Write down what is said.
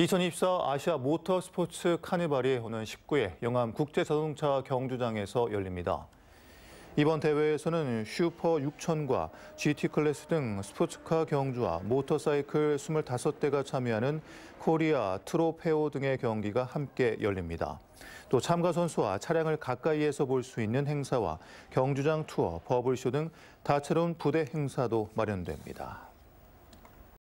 2024 아시아 모터 스포츠 카니발이 오는 19일 영암 국제자동차 경주장에서 열립니다. 이번 대회에서는 슈퍼 6000과 GT 클래스 등 스포츠카 경주와 모터사이클 25대가 참여하는 코리아 트로페오 등의 경기가 함께 열립니다. 또 참가 선수와 차량을 가까이에서 볼 수 있는 행사와 경주장 투어, 버블쇼 등 다채로운 부대 행사도 마련됩니다.